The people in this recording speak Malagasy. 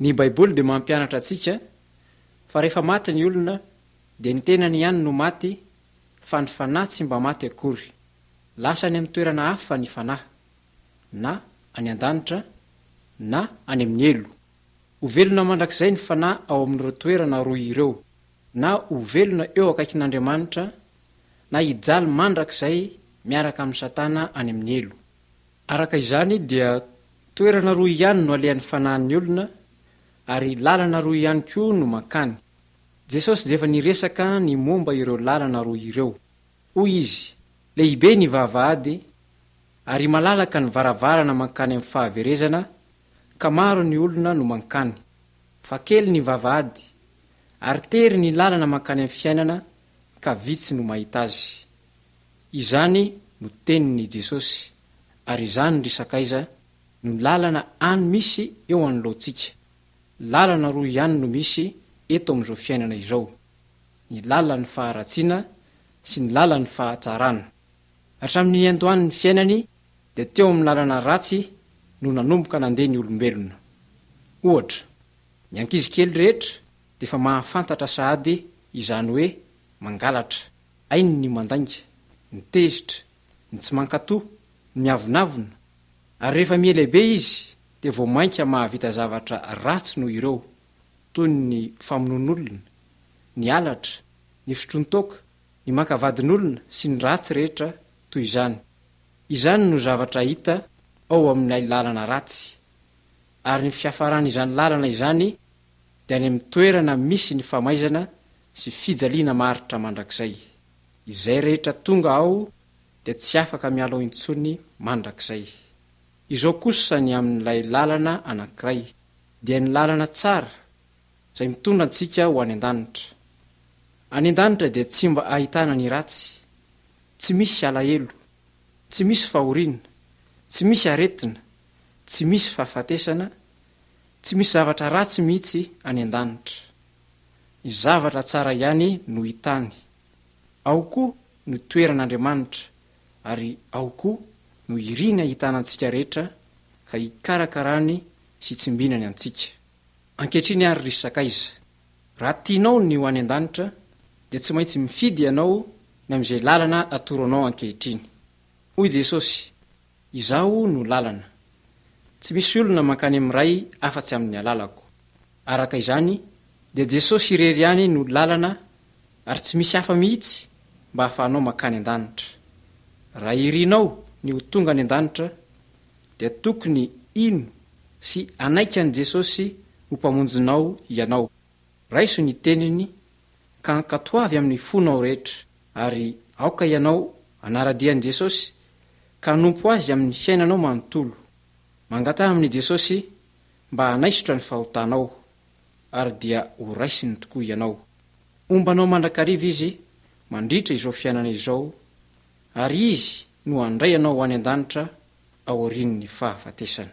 ny baiboly dia mampianatra antsika fa rehefa maty ny olona dia nitenany ihany no maty fa ny fanahy tsy mba maty akory lasa any amin'ny toerana hafa fa ny fanahy na any an-danitra na any amin'ny elo ho velona mandrakizay ny fanahy ao amin'ireo toerana ro ireo na ho velona eo akaiky n'andriamanitra na hijaly mandrakizay miaraka amin'ny satana any amin'ny elo araka izany dia toerana ro ihany no alehan'ny fanahiny olona ar lalana ro iany kono mankany jesosy jaefa niresaka ny momba ireo lalana roy ireo hoy izy lehibe ny vava ady ary malalaka nyvaravarana mankany ami'y fahaverezana ka maro ny olona no mankany fa kely nyvavaady artery ny lalana mankany ami'ny fiainana ka vitsy no mahita azy izany mo teniny jesosy ary izany risakaiza nolalana any misy eo anyloantsika lalana ro ihany no misy eto amin'izao fiainana izao ny lalany faharatsiana sy ny lalany fahatsarana artramin'nyandoan 'ny fiainany dia teo amin'ny lalana ratsy no nanomboka nandeha ny olombelona ohatra nyankizi kely rehetra dia efa mahafantatra sahady izany hoe mangalatra ainy ny mandainga ny tezitra ny tsy mankatò ny miavinavina ary rehefa mialahibe izy dia vao mainka mahavita zavatra ratsy noho ireo toyy ny famonon'olona ny alatra ny fitrontoaka ny mankavadin'olona sy ny ratsy rehetra toy izany izany no zavatra hita ao aminay lalana ratsy ary ny fiafarana izany lalana izany dia nyami'toerana misy ny famaizana sy fijaliana maaritra mandrakizay izay rehetra tonga aho dia tsy afaka miala ao intsony mandrakzay izao kosa ny amin'n'ilay lalana anankiray dia nylalana tsara izay mitondrantsika ho any an-danitra any an-danitra dia tsy mba hahitana ny ratsy tsy misy ialahelo tsy misy fahoriana tsy misy aretina tsy misy fahafatesana tsy misy zavatra ratsy mihitsy any an-danitra ny zavatra tsara ihany no hitany ao koa no toeran'andriamanitra ary ao ko nirin hitnansikahe k ikrakrany stsminanyntsikaakehitrnyary rysakaiza raha tinao ny ho any an-danitra dia tsy maintsy mifidy ianao ny am'izay lalana atoro anao ankehitriny oy jesosy izaho no lalana tsy misy olona mankany amiray afa-tsy ami'ny alalako araka izany dia jesosy irery any no lalana ary tsy misy hafa mihitsy mba hahafa hanao mankany andanitrarha iriao ny ho tonga any andanitra dia tokony ino sy anaika an'i jesosy ho mpamonjinao ianao raiso ny teniny ka nkatoavy amin'ny fonao rehetra ary aoka ianao anaradia an'i jesosy ka nompo azy amin'ny fiainanao manontolo mangatahy amin'i jesosy mba hanaisotra ny fahotanao ary dia ho raisiny tokoa ianao ombanao mandrakariva izy mandritra izao fiainana izao ary izy no andray ianao ho any an-danitra aorian' 'ny fahafatesany